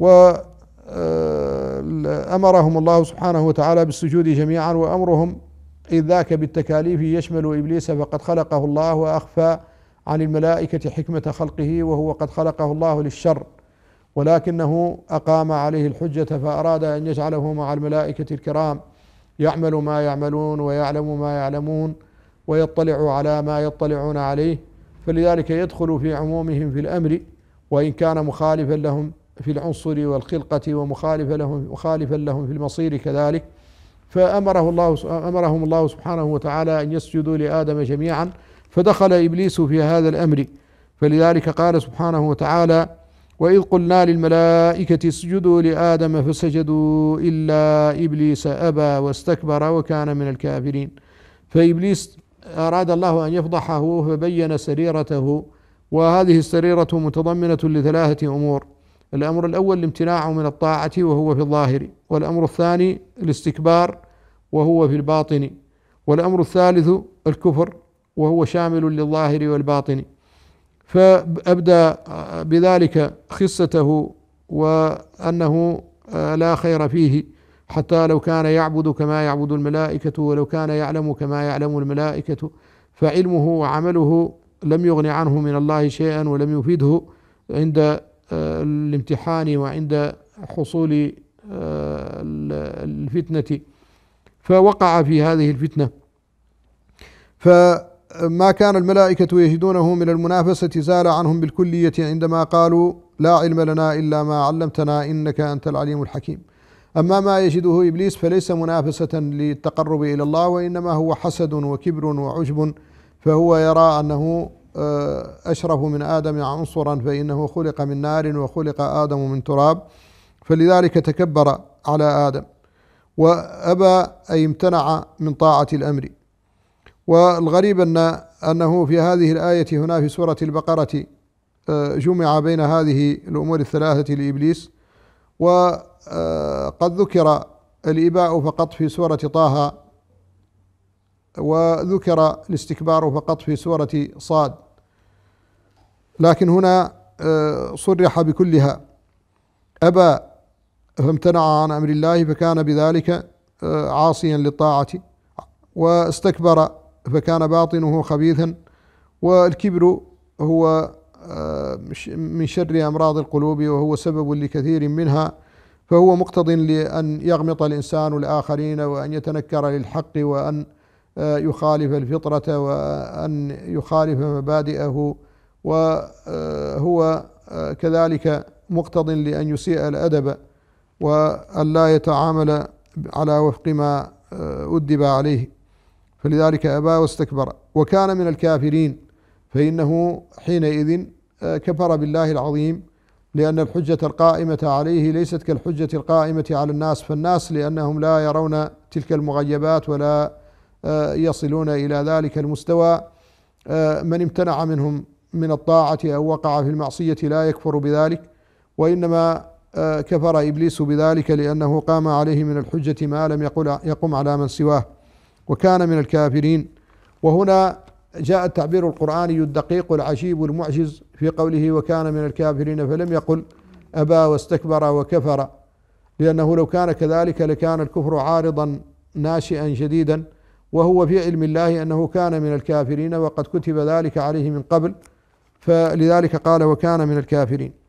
وأمرهم آه، الله سبحانه وتعالى بالسجود جميعا وأمرهم إذ ذاك بالتكاليف يشمل إبليس فقد خلقه الله وأخفى عن الملائكة حكمة خلقه وهو قد خلقه الله للشر ولكنه أقام عليه الحجة فأراد أن يجعله مع الملائكة الكرام يعمل ما يعملون ويعلم ما يعلمون ويطلع على ما يطلعون عليه فلذلك يدخل في عمومهم في الأمر وإن كان مخالفا لهم في العنصر والخلقة ومخالفا لهم مخالفا لهم في المصير كذلك فأمره الله أمرهم الله سبحانه وتعالى أن يسجدوا لآدم جميعا فدخل إبليس في هذا الأمر فلذلك قال سبحانه وتعالى وإذ قلنا للملائكة اسجدوا لآدم فسجدوا إلا إبليس أبى واستكبر وكان من الكافرين فإبليس أراد الله أن يفضحه فبين سريرته وهذه السريرة متضمنة لثلاثة أمور الأمر الأول الامتناع من الطاعة وهو في الظاهر والأمر الثاني الاستكبار وهو في الباطن والأمر الثالث الكفر وهو شامل للظاهر والباطن فأبدى بذلك خصته وأنه آه، لا خير فيه حتى لو كان يعبد كما يعبد الملائكة ولو كان يعلم كما يعلم الملائكة فعلمه وعمله لم يغن عنه من الله شيئا ولم يفيده عند الامتحان وعند حصول آه، الفتنة فوقع في هذه الفتنة فما كان الملائكة يجدونه من المنافسة زال عنهم بالكلية عندما قالوا لا علم لنا إلا ما علمتنا إنك أنت العليم الحكيم أما ما يجده إبليس فليس منافسة للتقرب إلى الله وإنما هو حسد وكبر وعجب فهو يرى أنه آه، أشرف من آدم عنصرا فإنه خلق من نار وخلق آدم من تراب فلذلك تكبر على آدم وأبى أي امتنع من طاعة الأمر والغريب أن أنه في هذه الآية هنا في سورة البقرة آه، جمع بين هذه الأمور الثلاثة لإبليس وقد ذكر الإباء فقط في سورة طه وذكر الاستكبار فقط في سورة صاد لكن هنا آه، صرح بكلها أبى فامتنع عن أمر الله فكان بذلك آه، عاصيا للطاعة واستكبر فكان باطنه خبيثا والكبر هو آه، من شر أمراض القلوب وهو سبب لكثير منها فهو مقتض لأن يغمط الإنسان الآخرين وأن يتنكر للحق وأن يخالف الفطرة وأن يخالف مبادئه وهو آه، آه، كذلك مقتض لأن يسيء الأدب وأن لا يتعامل على وفق ما آه، أدب عليه فلذلك أبى واستكبر وكان من الكافرين فإنه حينئذ كفر بالله العظيم لأن الحجة القائمة عليه ليست كالحجة القائمة على الناس فالناس لأنهم لا يرون تلك المغيبات ولا آه، يصلون إلى ذلك المستوى آه، من امتنع منهم من الطاعة أو وقع في المعصية لا يكفر بذلك وإنما آه، كفر إبليس بذلك لأنه قام عليه من الحجة ما لم يقل يقم على من سواه وكان من الكافرين وهنا جاء التعبير القرآني الدقيق العجيب المعجز في قوله وكان من الكافرين فلم يقل أبى واستكبر وكفر لأنه لو كان كذلك لكان الكفر عارضا ناشئا جديدا وهو في علم الله أنه كان من الكافرين وقد كتب ذلك عليه من قبل فلذلك قال وكان من الكافرين